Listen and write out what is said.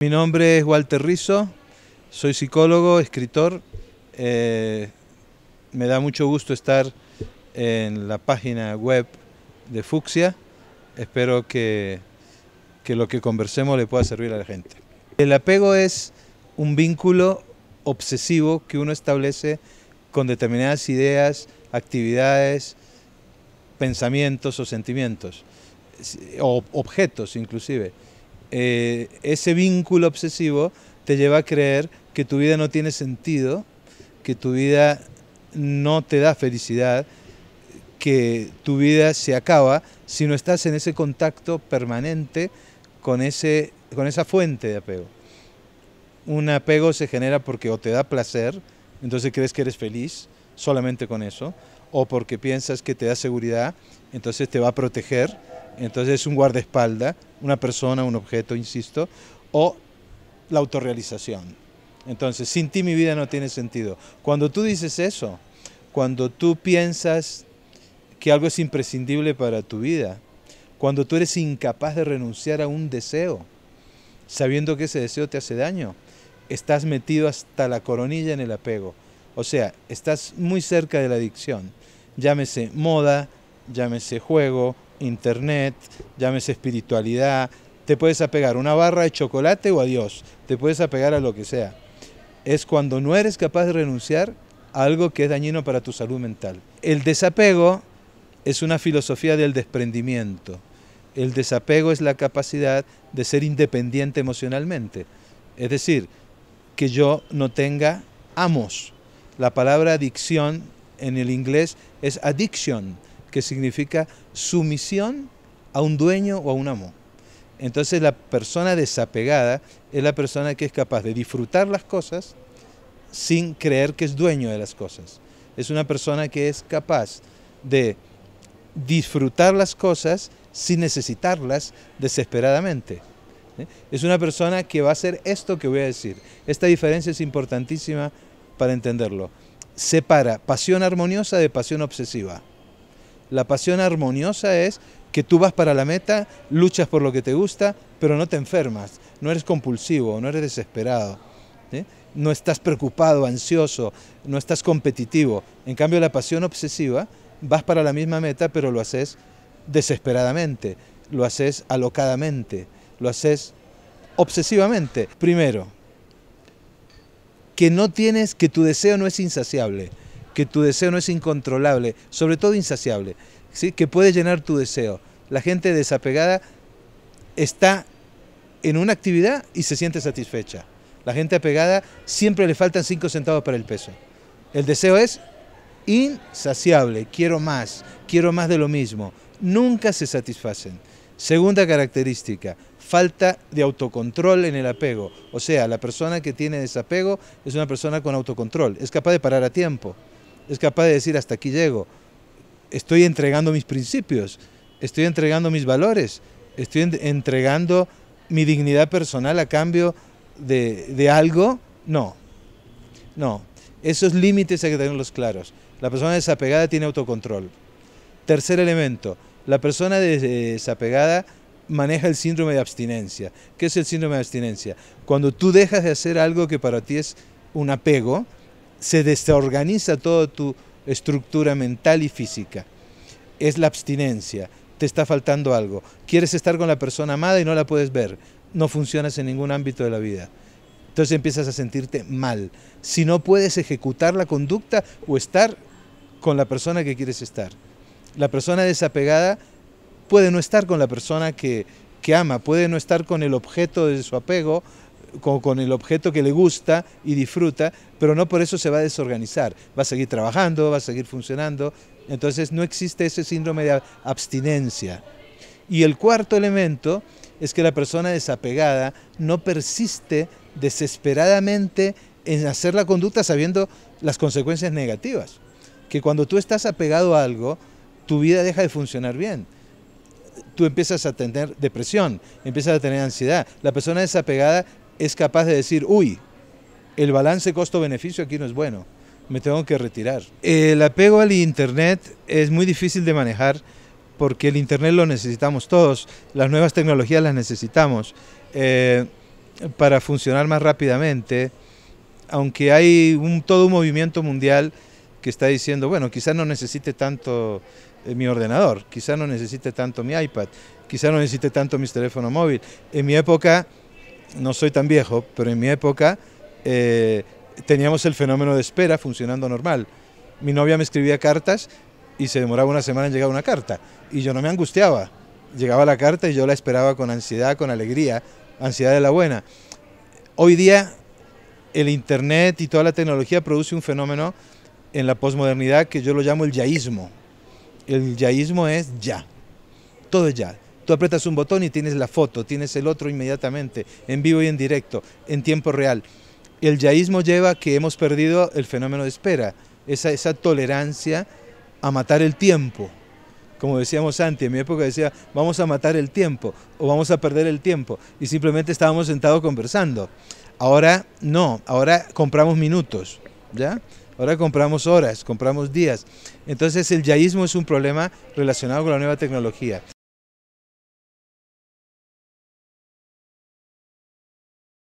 Mi nombre es Walter Rizzo, soy psicólogo, escritor. Eh, me da mucho gusto estar en la página web de Fucsia. Espero que, que lo que conversemos le pueda servir a la gente. El apego es un vínculo obsesivo que uno establece con determinadas ideas, actividades, pensamientos o sentimientos, o objetos inclusive. Eh, ese vínculo obsesivo te lleva a creer que tu vida no tiene sentido, que tu vida no te da felicidad, que tu vida se acaba si no estás en ese contacto permanente con, con esa fuente de apego. Un apego se genera porque o te da placer, entonces crees que eres feliz solamente con eso, o porque piensas que te da seguridad, entonces te va a proteger, entonces es un guardaespaldas, una persona, un objeto, insisto, o la autorrealización. Entonces, sin ti mi vida no tiene sentido. Cuando tú dices eso, cuando tú piensas que algo es imprescindible para tu vida, cuando tú eres incapaz de renunciar a un deseo, sabiendo que ese deseo te hace daño, estás metido hasta la coronilla en el apego. O sea, estás muy cerca de la adicción. Llámese moda, llámese juego, internet, llámese espiritualidad. Te puedes apegar a una barra de chocolate o a Dios. Te puedes apegar a lo que sea. Es cuando no eres capaz de renunciar a algo que es dañino para tu salud mental. El desapego es una filosofía del desprendimiento. El desapego es la capacidad de ser independiente emocionalmente. Es decir, que yo no tenga amos, la palabra adicción en el inglés es addiction, que significa sumisión a un dueño o a un amo. Entonces la persona desapegada es la persona que es capaz de disfrutar las cosas sin creer que es dueño de las cosas. Es una persona que es capaz de disfrutar las cosas sin necesitarlas desesperadamente. ¿Eh? Es una persona que va a hacer esto que voy a decir. Esta diferencia es importantísima para entenderlo. Separa pasión armoniosa de pasión obsesiva. La pasión armoniosa es que tú vas para la meta, luchas por lo que te gusta, pero no te enfermas, no eres compulsivo, no eres desesperado, no estás preocupado, ansioso, no estás competitivo. En cambio, la pasión obsesiva, vas para la misma meta, pero lo haces desesperadamente, lo haces alocadamente, lo haces obsesivamente. Primero, que no tienes, que tu deseo no es insaciable, que tu deseo no es incontrolable, sobre todo insaciable, ¿sí? que puede llenar tu deseo. La gente desapegada está en una actividad y se siente satisfecha. La gente apegada siempre le faltan cinco centavos para el peso. El deseo es insaciable, quiero más, quiero más de lo mismo. Nunca se satisfacen. Segunda característica, falta de autocontrol en el apego. O sea, la persona que tiene desapego es una persona con autocontrol, es capaz de parar a tiempo, es capaz de decir hasta aquí llego, estoy entregando mis principios, estoy entregando mis valores, estoy entregando mi dignidad personal a cambio de, de algo. No, no, esos límites hay que tenerlos claros. La persona desapegada tiene autocontrol. Tercer elemento, la persona desapegada maneja el síndrome de abstinencia. ¿Qué es el síndrome de abstinencia? Cuando tú dejas de hacer algo que para ti es un apego, se desorganiza toda tu estructura mental y física. Es la abstinencia, te está faltando algo. Quieres estar con la persona amada y no la puedes ver. No funcionas en ningún ámbito de la vida. Entonces empiezas a sentirte mal. Si no puedes ejecutar la conducta o estar con la persona que quieres estar. La persona desapegada puede no estar con la persona que, ama, puede no estar con el objeto de su apego, con, el objeto que le gusta y disfruta, pero no por eso se va a desorganizar, va a seguir trabajando, va a seguir funcionando, entonces no existe ese síndrome de abstinencia. Y el cuarto elemento es que la persona desapegada no persiste desesperadamente en hacer la conducta sabiendo las consecuencias negativas, que cuando tú estás apegado a algo, tu vida deja de funcionar bien tú empiezas a tener depresión, empiezas a tener ansiedad. La persona desapegada es capaz de decir, uy, el balance costo-beneficio aquí no es bueno, me tengo que retirar. El apego al Internet es muy difícil de manejar porque el Internet lo necesitamos todos, las nuevas tecnologías las necesitamos eh, para funcionar más rápidamente, aunque hay un, todo un movimiento mundial que está diciendo, bueno, quizás no necesite tanto eh, mi ordenador, quizá no necesite tanto mi iPad, quizá no necesite tanto mis teléfonos móvil. En mi época, no soy tan viejo, pero en mi época eh, teníamos el fenómeno de espera funcionando normal. Mi novia me escribía cartas y se demoraba una semana en llegar una carta y yo no me angustiaba. Llegaba la carta y yo la esperaba con ansiedad, con alegría, ansiedad de la buena. Hoy día el Internet y toda la tecnología produce un fenómeno en la posmodernidad que yo lo llamo el yaísmo el yaísmo es ya, todo ya. Tú apretas un botón y tienes la foto, tienes el otro inmediatamente, en vivo y en directo, en tiempo real. El yaísmo lleva que hemos perdido el fenómeno de espera, esa, esa tolerancia a matar el tiempo. Como decíamos antes, en mi época decía, vamos a matar el tiempo o vamos a perder el tiempo. Y simplemente estábamos sentados conversando. Ahora no, ahora compramos minutos. ¿ya? Ahora compramos horas, compramos días. Entonces el yaísmo es un problema relacionado con la nueva tecnología.